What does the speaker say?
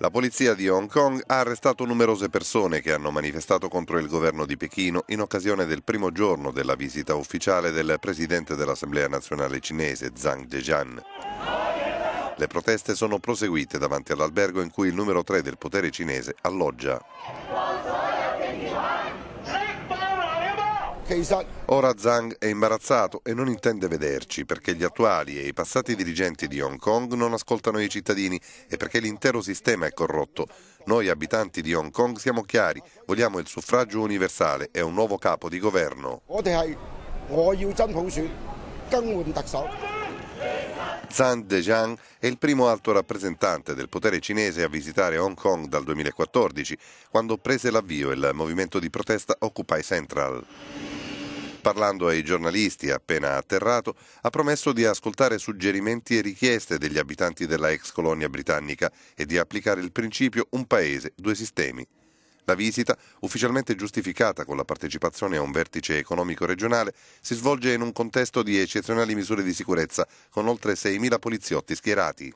La polizia di Hong Kong ha arrestato numerose persone che hanno manifestato contro il governo di Pechino in occasione del primo giorno della visita ufficiale del presidente dell'Assemblea nazionale cinese Zhang Dejian. Le proteste sono proseguite davanti all'albergo in cui il numero 3 del potere cinese alloggia. Ora Zhang è imbarazzato e non intende vederci perché gli attuali e i passati dirigenti di Hong Kong non ascoltano i cittadini e perché l'intero sistema è corrotto. Noi abitanti di Hong Kong siamo chiari, vogliamo il suffragio universale e un nuovo capo di governo. Zhang Dejiang è il primo alto rappresentante del potere cinese a visitare Hong Kong dal 2014, quando prese l'avvio il movimento di protesta Occupy Central parlando ai giornalisti appena atterrato, ha promesso di ascoltare suggerimenti e richieste degli abitanti della ex colonia britannica e di applicare il principio un paese, due sistemi. La visita, ufficialmente giustificata con la partecipazione a un vertice economico regionale, si svolge in un contesto di eccezionali misure di sicurezza, con oltre 6.000 poliziotti schierati.